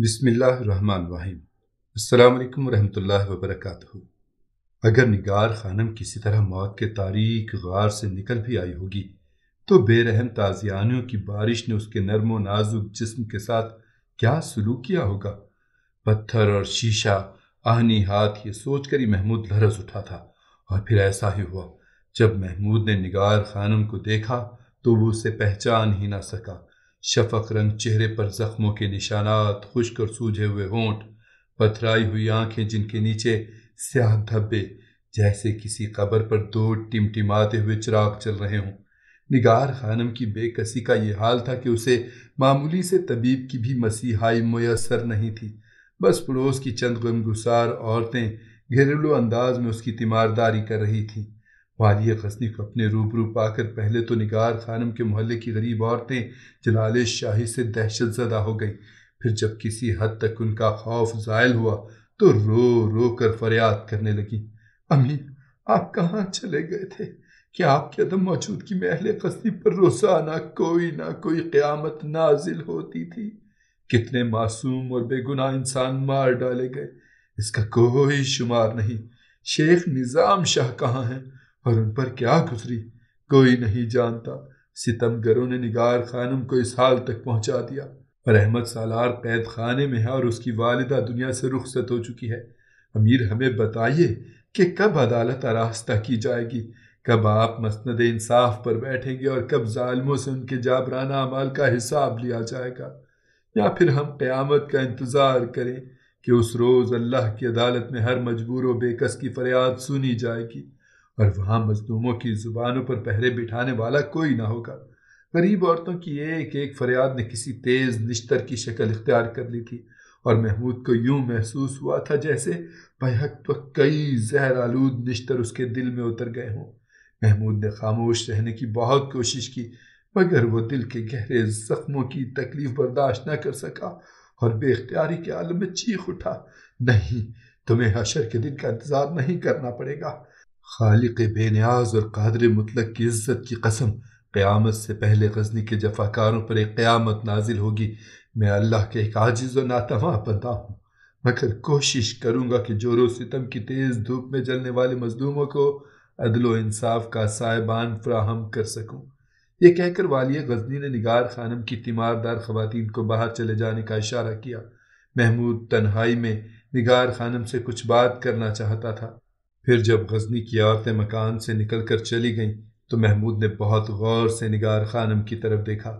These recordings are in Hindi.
बसमिल्लाम वरहमल वबरक अगर निगार खानम किसी तरह मौत के तारीख गार से निकल भी आई होगी तो बेरहम ताजियानियों की बारिश ने उसके नरमो नाजुक जिस्म के साथ क्या सलूक किया होगा पत्थर और शीशा आहनी हाथ ये सोचकर ही महमूद लहरस उठा था और फिर ऐसा ही हुआ जब महमूद ने निगार खानम को देखा तो वो उसे पहचान ही ना सका शफक रंग चेहरे पर जख्मों के निशानात खुश्क और सूझे हुए होंठ पथराई हुई आंखें जिनके नीचे स्याह धब्बे जैसे किसी कबर पर दो टिमटिमाते हुए चिराग चल रहे हों निगार खानम की बेकसी का ये हाल था कि उसे मामूली से तबीब की भी मसीहाई मैसर नहीं थी बस पड़ोस की चंद गमगुसार औरतें घरेलू अंदाज में उसकी तीमारदारी कर रही थीं वाली खसनी को अपने रूबरू पाकर पहले तो निगार खानम के मोहल्ले की गरीब औरतें जलाल शाही से दहशत ज़दा हो गई फिर जब किसी हद तक उनका खौफ जायल हुआ तो रो रो कर फरियाद करने लगी अम्मी आप कहाँ चले गए थे क्या आपके अदम मौजूदगी में अहल कस्ती पर रोजाना कोई ना कोई क़्यामत नाजिल होती थी कितने मासूम और बेगुनाह इंसान मार डाले गए इसका कोई शुमार नहीं शेख निज़ाम शाह कहाँ हैं और उन पर क्या गुजरी कोई नहीं जानता सितमगरों ने निगार खानम को इस हाल तक पहुंचा दिया और अहमद सालार कैद खाने में है और उसकी वालदा दुनिया से रुखसत हो चुकी है अमीर हमें बताइए कि कब अदालत आरास्ता की जाएगी कब आप मसंद इंसाफ पर बैठेंगे और कब ालमों से उनके जाबराना अमाल का हिसाब लिया जाएगा या फिर हम क़्यामत का इंतज़ार करें कि उस रोज़ अल्लाह की अदालत में हर मजबूर व बेकस की फरियाद सुनी जाएगी और वहां मजलूमों की जुबानों पर पहरे बिठाने वाला कोई ना होगा गरीब औरतों की एक एक फरियाद ने किसी तेज निश्तर की शक्ल इख्तियार कर ली थी और महमूद को यूं महसूस हुआ था जैसे बेहद तो कई जहर आलूद निश्तर उसके दिल में उतर गए हों महमूद ने खामोश रहने की बहुत कोशिश की मगर वो दिल के गहरे जख्मों की तकलीफ बर्दाश्त न कर सका और बेख्तियारी के आलम में चीख उठा नहीं तुम्हें हशर के दिन का इंतजार नहीं करना पड़ेगा खालिक बेनियाज और कादर मुतलक की इज्जत की कसम क़्यामत से पहले गजनी के जफाकारों पर एक क्यामत नाजिल होगी मैं अल्लाह के एक आजिज़ व नातवा बंदा हूँ मगर कोशिश करूँगा कि जोरो सितम की तेज़ धूप में जलने वाले मजलूमों को अदलो इंसाफ का साहिबान फ्राहम कर सकूँ ये कहकर वालिया गजनी ने निगार खानम की तीमारदार खुवान को बाहर चले जाने का इशारा किया महमूद तन्हाई में निगार खानम से कुछ बात करना चाहता था फिर जब गजनी की औरतें मकान से निकल कर चली गईं तो महमूद ने बहुत गौर से निगार खानम की तरफ देखा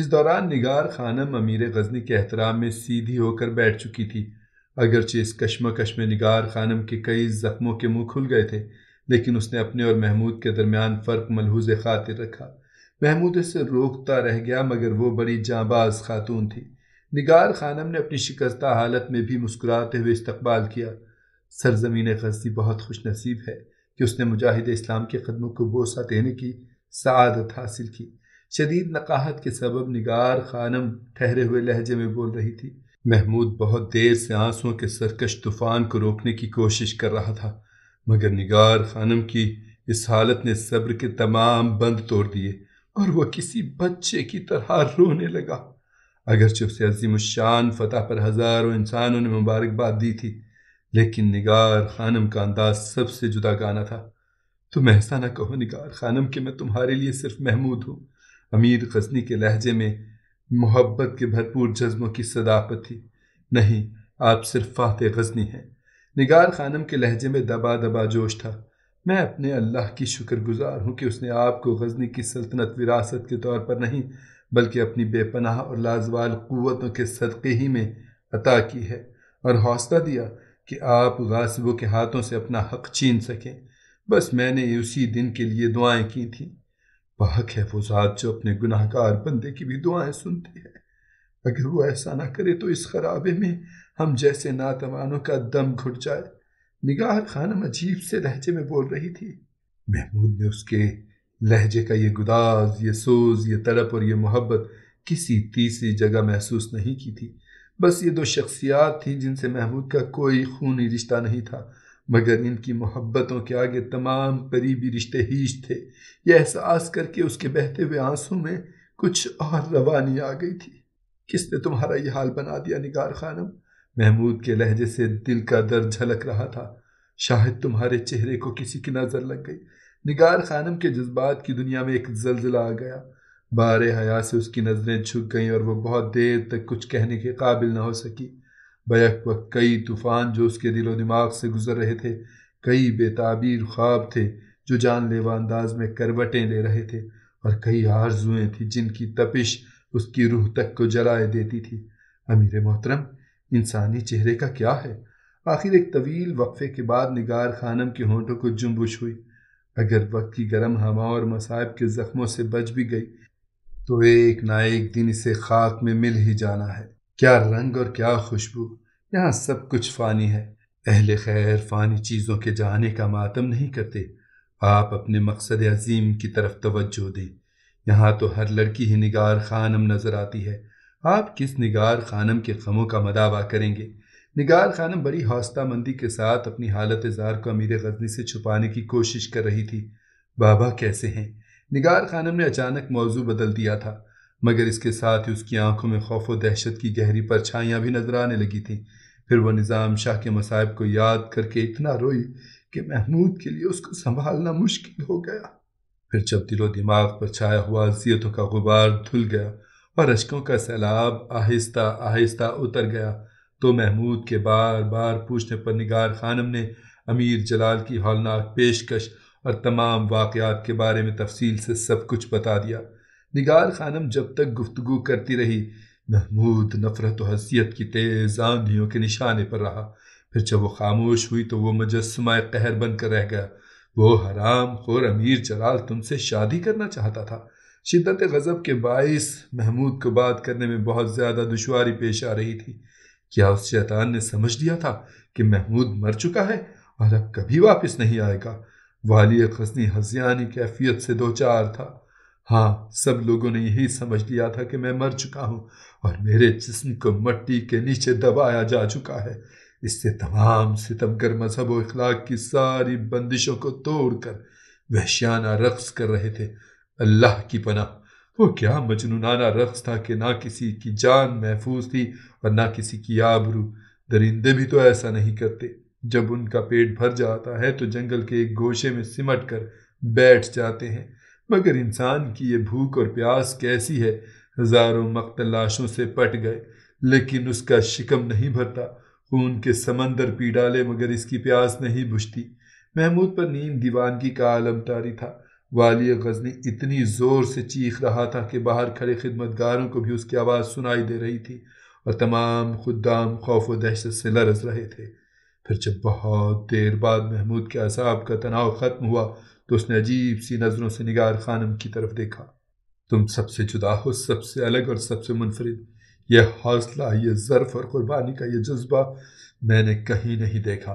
इस दौरान निगार खानम अमीर गजनी के एहतराम में सीधी होकर बैठ चुकी थी अगरचे इस कश्मकश में निगार खानम के कई जख्मों के मुंह खुल गए थे लेकिन उसने अपने और महमूद के दरमियान फ़र्क मलहूज खातिर रखा महमूद इसे रोकता रह गया मगर वो बड़ी जाबाज खातून थी निगार खानम ने अपनी शिकस्ता हालत में भी मुस्कुराते हुए इस्तकबाल किया सरजमीन गजनी बहुत खुश नसीब है कि उसने मुजाहिद इस्लाम के कदमों को बोसा देने की सआदत हासिल की शदीद नकाहत के सबब निगार खानम ठहरे हुए लहजे में बोल रही थी महमूद बहुत देर से आंसुओं के सरकश तूफान को रोकने की कोशिश कर रहा था मगर निगार खानम की इस हालत ने सब्र के तमाम बंद तोड़ दिए और वह किसी बच्चे की तरह रोने लगा चुप से अजीम शान फतह पर हज़ारों इंसानों ने मुबारकबाद दी थी लेकिन निगार खानम का अंदाज सबसे जुदा गाना था तुम ऐसा ना कहो निगार खानम कि मैं तुम्हारे लिए सिर्फ महमूद हूँ अमीर गजनी के लहजे में मोहब्बत के भरपूर जज्बों की सदाकत थी नहीं आप सिर्फ फातह गजनी हैं निगार खानम के लहजे में दबा दबा जोश था मैं अपने अल्लाह की शुक्रगुजार हूँ कि उसने आपको गजनी की सल्तनत विरासत के तौर पर नहीं बल्कि अपनी बेपनाह और लाजवाल क़वतों के सदक़े ही में अता की है और हौसला दिया कि आप गासिबों के हाथों से अपना हक छीन सकें बस मैंने उसी दिन के लिए दुआएं की थी पाक है वो ज़ात जो अपने गुनाहगार बंदे की भी दुआएं सुनती है अगर वो ऐसा ना करे तो इस खराबे में हम जैसे नातवानों का दम घुट जाए निगाह खानम अजीब से लहजे में बोल रही थी महमूद ने उसके लहजे का ये गुदाज ये सोज ये तड़प और ये मोहब्बत किसी तीसरी जगह महसूस नहीं की थी बस ये दो शख्सियात थीं जिनसे महमूद का कोई खूनी रिश्ता नहीं था मगर इनकी मोहब्बतों के आगे तमाम करीबी रिश्ते हीज थे यह एहसास करके उसके बहते हुए आंसू में कुछ और रवानी आ गई थी किसने तुम्हारा यह हाल बना दिया निगार खानम महमूद के लहजे से दिल का दर्द झलक रहा था शायद तुम्हारे चेहरे को किसी की नज़र लग गई निगार खानम के जज्बात की दुनिया में एक जलजिला आ गया बार हया से उसकी नज़रें झुक गईं और वह बहुत देर तक कुछ कहने के काबिल न हो सकी बैक वक्त कई तूफ़ान जो उसके दिलो दिमाग से गुजर रहे थे कई बेताबीर ख्वाब थे जो जानलेवा अंदाज में करवटें ले रहे थे और कई आरजुएं थी जिनकी तपिश उसकी रूह तक को जलाए देती थी अमीर मोहतरम इंसानी चेहरे का क्या है आखिर एक तवील वक्फे के बाद निगार खानम के होंठों को जुम्बुश हुई अगर वक्त की गर्म हवा और मसाइब के ज़ख्मों से बच भी गई तो एक ना एक दिन इसे खाक में मिल ही जाना है क्या रंग और क्या खुशबू यहाँ सब कुछ फानी है अहल खैर फानी चीज़ों के जाने का मातम नहीं करते आप अपने मकसद अजीम की तरफ तवज्जो दें यहाँ तो हर लड़की ही निगार खानम नज़र आती है आप किस निगार खानम के खमों का मदावा करेंगे निगार खानम बड़ी हौसला मंदी के साथ अपनी हालत इजार को अमीर गजनी से छुपाने की कोशिश कर रही थी बाबा कैसे हैं निगार खानम ने अचानक मौजू बदल दिया था मगर इसके साथ ही उसकी आंखों में खौफ व दहशत की गहरी परछाइयाँ भी नजर आने लगी थीं फिर वह निज़ाम शाह के मसायब को याद करके इतना रोई कि महमूद के लिए उसको संभालना मुश्किल हो गया फिर जब दिलो दिमाग पर छाया हुआ अजियतों का गुबार धुल गया और अशकों का सैलाब आहिस्ता आहिस्ता उतर गया तो महमूद के बार बार पूछने पर निगार खानम ने अमीर जलाल की हौलनाक पेशकश और तमाम वाक़ात के बारे में तफसील से सब कुछ बता दिया निगार खानम जब तक गुफ्तु करती रही महमूद नफरत और हसीियत की तेज़ आंधियों के निशाने पर रहा फिर जब वो खामोश हुई तो वो मुजस्मा कहर बनकर रह गया वो हराम खोर अमीर जलाल तुमसे शादी करना चाहता था शिद्दत गज़ब के बायस महमूद को बात करने में बहुत ज़्यादा दुशारी पेश आ रही थी क्या उस शैतान ने समझ लिया था कि महमूद मर चुका है और अब कभी वापस नहीं आएगा वाली खसनी हसीानी कैफियत से दो चार था हाँ सब लोगों ने यही समझ लिया था कि मैं मर चुका हूँ और मेरे जिसम को मट्टी के नीचे दबाया जा चुका है इससे तमाम सितमगर मजहब व अखलाक की सारी बंदिशों को तोड़ कर वहशाना रक्स कर रहे थे अल्लाह की पनाह वो क्या मजनूनाना रक्स था कि ना किसी की जान महफूज थी और ना किसी की आबरू दरिंदे भी तो ऐसा नहीं करते जब उनका पेट भर जाता है तो जंगल के एक गोशे में सिमट कर बैठ जाते हैं मगर इंसान की ये भूख और प्यास कैसी है हजारों मक्त लाशों से पट गए लेकिन उसका शिकम नहीं भरता खून के समंदर पी डाले मगर इसकी प्यास नहीं बुझती महमूद पर नीम दीवानगी का आलमतारी था वाली गजनी इतनी ज़ोर से चीख रहा था कि बाहर खड़े खिदमतगारों को भी उसकी आवाज़ सुनाई दे रही थी और तमाम खुदाम खौफ व दहशत से लरस रहे थे फिर जब बहुत देर बाद महमूद के असाब का तनाव ख़त्म हुआ तो उसने अजीब सी नज़रों से निगार खानम की तरफ देखा तुम सबसे जुदा हो सबसे अलग और सबसे मुनफरद यह हौसला यह ज़र्फ और क़ुरबानी का यह जज्बा मैंने कहीं नहीं देखा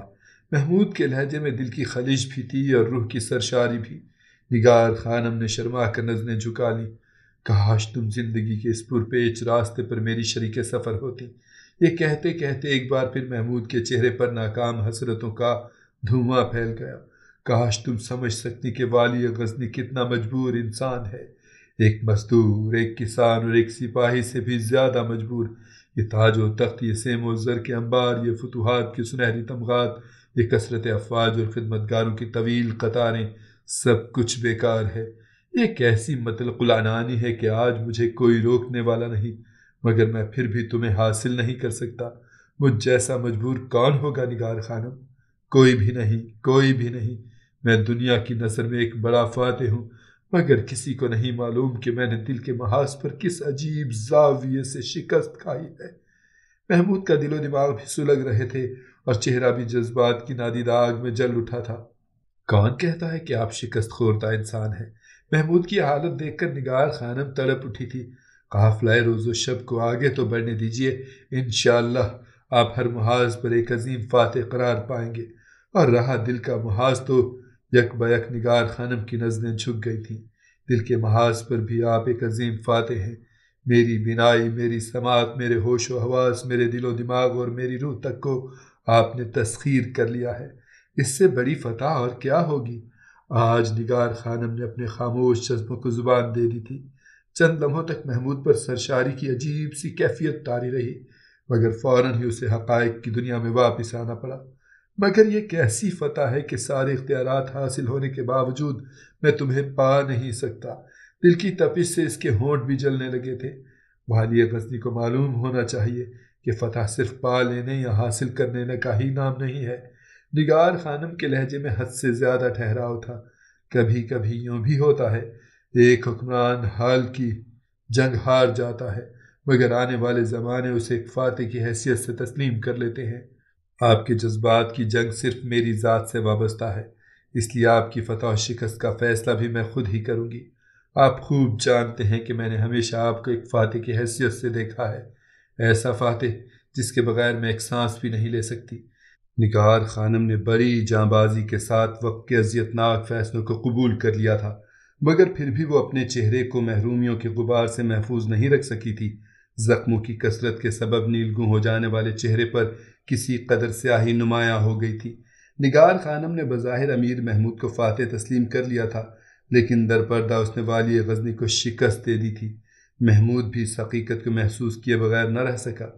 महमूद के लहजे में दिल की खलिश भी थी और रूह की सरशारी भी निगार खानम ने शर्मा कर नजरें झुका ली काश तुम जिंदगी के इस पुरपेच रास्ते पर मेरी शरीक सफ़र होती ये कहते कहते एक बार फिर महमूद के चेहरे पर नाकाम हसरतों का धुआं फैल गया काश तुम समझ सकती कि वाली गजनी कितना मजबूर इंसान है एक मजदूर एक किसान और एक सिपाही से भी ज़्यादा मजबूर ये ताज व तख्त ये सेम ज़र के अंबार ये फतूहत के सुनहरी तमगात ये कसरत अफवाज और गारों की तवील कतारें सब कुछ बेकार है ये कैसी मतलब कुलानी है कि आज मुझे कोई रोकने वाला नहीं मगर मैं फिर भी तुम्हें हासिल नहीं कर सकता मुझ जैसा मजबूर कौन होगा निगार खानम कोई भी नहीं कोई भी नहीं मैं दुनिया की नज़र में एक बड़ा फाते हूँ मगर किसी को नहीं मालूम कि मैंने दिल के महाज पर किस अजीब जाविये से शिकस्त खाई है महमूद का दिलो दिमाग भी सुलग रहे थे और चेहरा भी जज्बात की नादी दाग में जल उठा था कौन कहता है कि आप शिकस्त खोरता इंसान है महमूद की हालत देखकर निगार खानम तड़प उठी थी काफिला रोज़ शब को आगे तो बढ़ने दीजिए इन आप हर महाज पर एक अजीम फातह करार पाएंगे और रहा दिल का महाज तो यक बयक निगार खानम की नजरें झुक गई थीं दिल के महाज पर भी आप एक अजीम फातह हैं मेरी बिनाई मेरी समात मेरे होश व हवास मेरे दिलो दिमाग और मेरी रूह तक को आपने तस्खीर कर लिया है इससे बड़ी फतह और क्या होगी आज निगार खानम ने अपने खामोश जज्बों को ज़ुबान दे दी थी चंद लम्हों तक महमूद पर सरशारी की अजीब सी कैफियत तारी रही मगर फ़ौर ही उसे हक़ की दुनिया में वापस आना पड़ा मगर ये कैसी फतह है कि सारे इख्तियार हासिल होने के बावजूद मैं तुम्हें पा नहीं सकता दिल की तपिश से इसके होंठ भी जलने लगे थे वाली गजनी को मालूम होना चाहिए कि फतह सिर्फ पा लेने या हासिल कर लेने का ही नाम नहीं है निगार खानम के लहजे में हद से ज़्यादा ठहराव था कभी कभी यूँ भी होता है एक हुक्मरान हाल की जंग हार जाता है मगर आने वाले ज़माने उसे एक फातह की हैसियत से तस्लीम कर लेते हैं आपके जज्बात की जंग सिर्फ मेरी ज़ात से वाबस्ता है इसलिए आपकी फतह और शिकस्त का फ़ैसला भी मैं खुद ही करूँगी आप खूब जानते हैं कि मैंने हमेशा आपको एक फातह की हैसियत से देखा है ऐसा फातह जिसके बगैर मैं एक सांस भी नहीं ले सकती निगार खानम ने बड़ी जाँबाजी के साथ वक्त के अजियतनाक फैसलों को कबूल कर लिया था मगर फिर भी वो अपने चेहरे को महरूमियों के गुबार से महफूज नहीं रख सकी थी जख्मों की कसरत के सबब नीलगू हो जाने वाले चेहरे पर किसी कदर स्याही नुमाया हो गई थी निगार खानम ने बज़ाहिर अमीर महमूद को फातह तस्लीम कर लिया था लेकिन दरपर्दा उसने वाली गजनी को शिकस्त दे दी थी महमूद भी इस हकीकत को महसूस किए बगैर न रह सका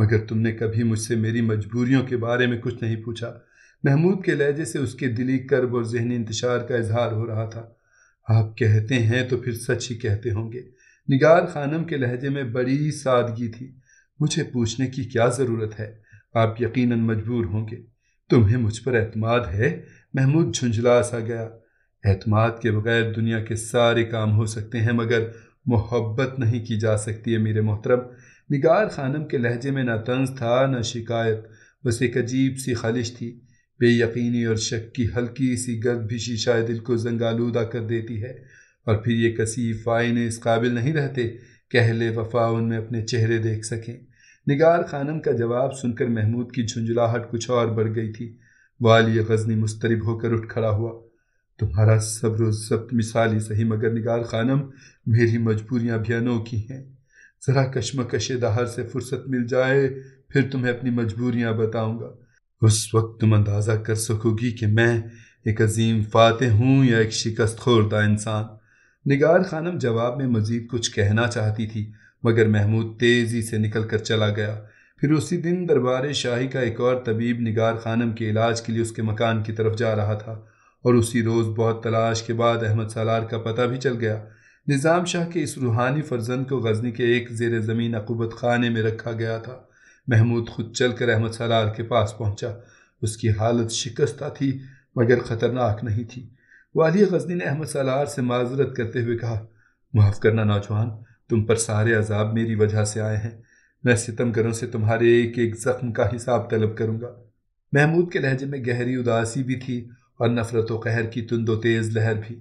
मगर तुमने कभी मुझसे मेरी मजबूरियों के बारे में कुछ नहीं पूछा महमूद के लहजे से उसके दिली कर्ब और जहनी इंतशार का इजहार हो रहा था आप कहते हैं तो फिर सच ही कहते होंगे निगार खानम के लहजे में बड़ी सादगी थी मुझे पूछने की क्या ज़रूरत है आप यकीनन मजबूर होंगे तुम्हें मुझ पर एतमाद है महमूद झुंझला सा गया एतमाद के बगैर दुनिया के सारे काम हो सकते हैं मगर मोहब्बत नहीं की जा सकती है मेरे मोहतरम निगार खानम के लहजे में ना तंज था ना शिकायत बस एक अजीब सी खालिश थी बेयकीनी और शक की हल्की सी गर्द भी शीशाए दिल को जंगालूदा कर देती है और फिर ये कसीफ आयने इस काबिल नहीं रहते कहले वफा उनमें अपने चेहरे देख सकें निगार खानम का जवाब सुनकर महमूद की झुंझुलाहट कुछ और बढ़ गई थी वाली गजनी मुस्तरब होकर उठ खड़ा हुआ तुम्हारा सब्र सब मिसाल ही सही मगर निगार खानम मेरी मजबूरियां भी अनोखी हैं ज़रा कश्मकश दहार से फुर्सत मिल जाए फिर तुम्हें अपनी मजबूरियां बताऊंगा उस वक्त तुम अंदाज़ा कर सकोगी कि मैं एक अजीम फातह हूँ या एक शिकस्त खोरदा इंसान निगार खानम जवाब में मज़ीद कुछ कहना चाहती थी मगर महमूद तेज़ी से निकल कर चला गया फिर उसी दिन दरबार शाही का एक और तबीब निगार खानम के इलाज के लिए उसके मकान की तरफ जा रहा था और उसी रोज़ बहुत तलाश के बाद अहमद सालार का पता भी चल गया निज़ाम शाह के इस रूहानी फर्जंद को गजनी के एक जेर ज़मीन अकूबत खाने में रखा गया था महमूद खुद चल कर अहमद सलार के पास पहुंचा उसकी हालत शिकस्ता थी मगर ख़तरनाक नहीं थी वाली गजनी ने अहमद सलार से माजरत करते हुए कहा माफ़ करना नौजवान तुम पर सारे अजाब मेरी वजह से आए हैं मैं सितमगरों से तुम्हारे एक एक ज़ख्म का हिसाब तलब करूँगा महमूद के लहजे में गहरी उदासी भी थी और नफ़रत व कहर की तुंदो तेज़ लहर भी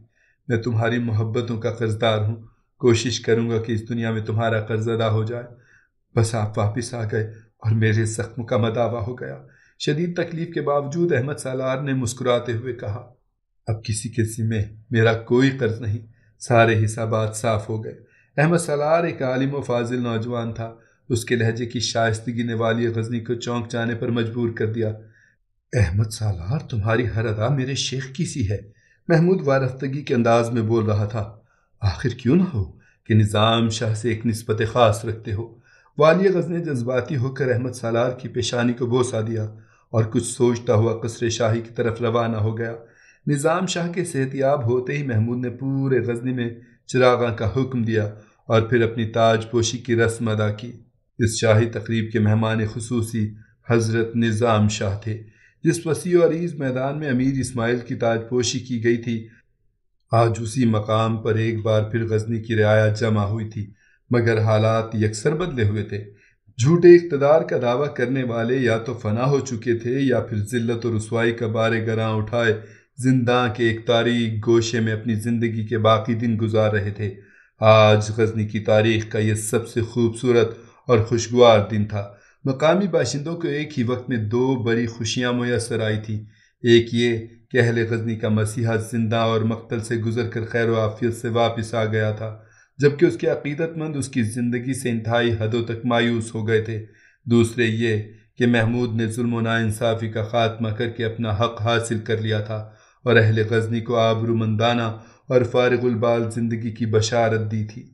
मैं तुम्हारी मोहब्बतों का कर्जदार हूँ कोशिश करूँगा कि इस दुनिया में तुम्हारा कर्ज अदा हो जाए बस आप वापस आ गए और मेरे जख्म का मदावा हो गया शदीद तकलीफ के बावजूद अहमद सालार ने मुस्कुराते हुए कहा अब किसी के जिम्मे मेरा कोई कर्ज नहीं सारे हिसाबात साफ हो गए अहमद सलार एक आलिम व फाजिल नौजवान था उसके लहजे की शायस्तगी ने वाली गजनी को चौंक जाने पर मजबूर कर दिया अहमद सालार तुम्हारी हर अदा मेरे शेख की सी है महमूद वारफ्तगी के अंदाज में बोल रहा था आखिर क्यों ना हो कि निज़ाम शाह से एक नस्बत ख़ास रखते हो वालिया गज ने जज्बाती होकर अहमद सालार की पेशानी को बोसा दिया और कुछ सोचता हुआ कसर शाही की तरफ रवाना हो गया निज़ाम शाह के सेहतियाब होते ही महमूद ने पूरे गजनी में चिरागा का हुक्म दिया और फिर अपनी ताजपोशी की रस्म अदा की इस शाही तकरीब के मेहमान खसूसी हज़रत निज़ाम शाह थे जिस वसी और ईज मैदान में अमीर इसमाइल की ताजपोशी की गई थी आज उसी मकाम पर एक बार फिर गजनी की रियाया जमा हुई थी मगर हालात यकसर बदले हुए थे झूठे इकतदार का दावा करने वाले या तो फना हो चुके थे या फिर जिल्लत और रसवाई का बारे गरां उठाए जिंदा के एक तारीख गोशे में अपनी ज़िंदगी के बाकी दिन गुजार रहे थे आज गजनी की तारीख का यह सबसे खूबसूरत और खुशगवार दिन था मकामी बाशिंदों को एक ही वक्त में दो बड़ी खुशियाँ मैसर आई थी एक ये कि अहल गजनी का मसीहा जिंदा और मकतल से गुजर कर खैर आफियत से वापस आ गया था जबकि उसके अकीदतमंद उसकी ज़िंदगी से इंतहाई हदों तक मायूस हो गए थे दूसरे ये कि महमूद ने जुल्म नाानसाफ़ी का ख़ात्मा करके अपना हक़ हासिल कर लिया था और अहल गजनी को आबरूमंदाना और फ़ारगुलबाल ज़िंदगी की बशारत दी थी